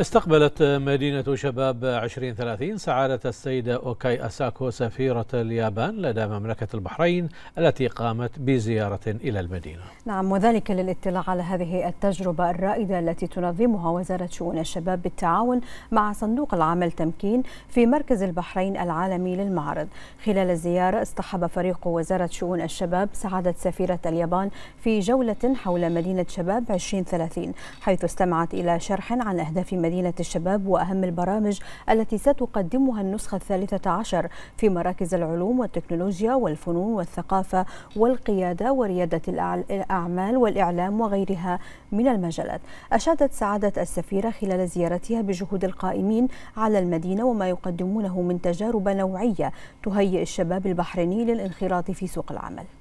استقبلت مدينة شباب 2030 سعادة السيدة أوكاي أساكو سفيرة اليابان لدى مملكة البحرين التي قامت بزيارة إلى المدينة نعم وذلك للاطلاع على هذه التجربة الرائدة التي تنظمها وزارة شؤون الشباب بالتعاون مع صندوق العمل تمكين في مركز البحرين العالمي للمعرض خلال الزيارة اصطحب فريق وزارة شؤون الشباب سعادة سفيرة اليابان في جولة حول مدينة شباب 2030 حيث استمعت إلى شرح عن أهداف مدينة مدينة الشباب وأهم البرامج التي ستقدمها النسخة الثالثة عشر في مراكز العلوم والتكنولوجيا والفنون والثقافة والقيادة وريادة الأعمال والإعلام وغيرها من المجالات أشادت سعادة السفيرة خلال زيارتها بجهود القائمين على المدينة وما يقدمونه من تجارب نوعية تهيئ الشباب البحريني للانخراط في سوق العمل